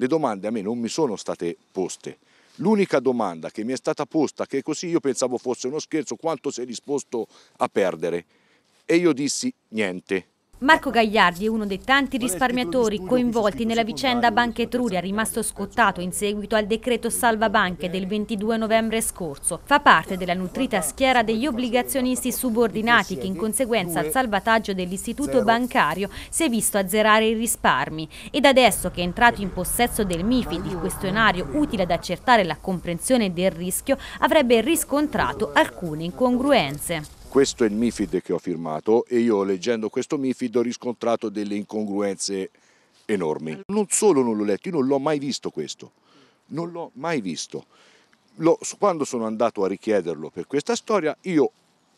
le domande a me non mi sono state poste. L'unica domanda che mi è stata posta, che così io pensavo fosse uno scherzo, quanto sei disposto a perdere? E io dissi niente. Marco Gagliardi è uno dei tanti risparmiatori coinvolti nella vicenda Banca Etruria rimasto scottato in seguito al decreto salva banche del 22 novembre scorso. Fa parte della nutrita schiera degli obbligazionisti subordinati che in conseguenza al salvataggio dell'istituto bancario si è visto azzerare i risparmi ed adesso che è entrato in possesso del MIFID, il questionario utile ad accertare la comprensione del rischio, avrebbe riscontrato alcune incongruenze. Questo è il MIFID che ho firmato e io leggendo questo MIFID ho riscontrato delle incongruenze enormi. Non solo non l'ho letto, io non l'ho mai visto questo, non l'ho mai visto. quando sono andato a richiederlo per questa storia, io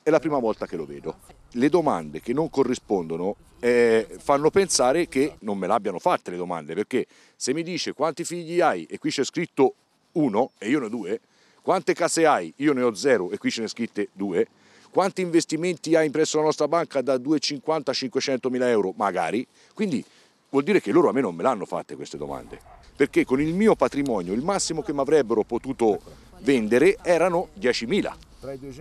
è la prima volta che lo vedo. Le domande che non corrispondono eh, fanno pensare che non me l'abbiano fatte le domande, perché se mi dice quanti figli hai e qui c'è scritto uno e io ne ho due, quante case hai, io ne ho zero e qui ce ne sono scritte due, quanti investimenti ha impresso la nostra banca da 250 a 500 mila euro? Magari. Quindi vuol dire che loro a me non me l'hanno fatte queste domande. Perché con il mio patrimonio il massimo che mi avrebbero potuto vendere erano 10.000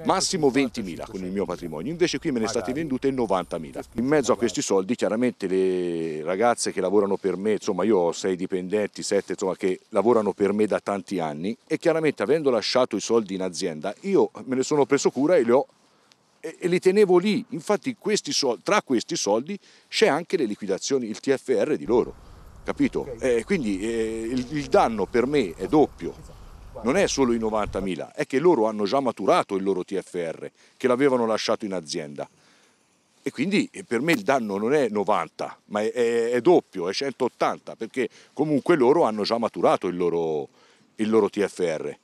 massimo 20.000 con il mio patrimonio, invece qui me ne state vendute 90.000. In mezzo a questi soldi chiaramente le ragazze che lavorano per me, insomma io ho sei dipendenti, sette insomma che lavorano per me da tanti anni e chiaramente avendo lasciato i soldi in azienda io me ne sono preso cura e li ho e, e li tenevo lì. Infatti questi soldi, tra questi soldi c'è anche le liquidazioni, il TFR di loro, capito? Okay. Eh, quindi eh, il, il, danno per me è doppio. Non è solo i 90.000, è che loro hanno già maturato il loro TFR, che l'avevano lasciato in azienda. E quindi eh, per me il danno non è 90, ma è, è, è doppio, è 180, perché comunque loro hanno già maturato il loro, il loro TFR.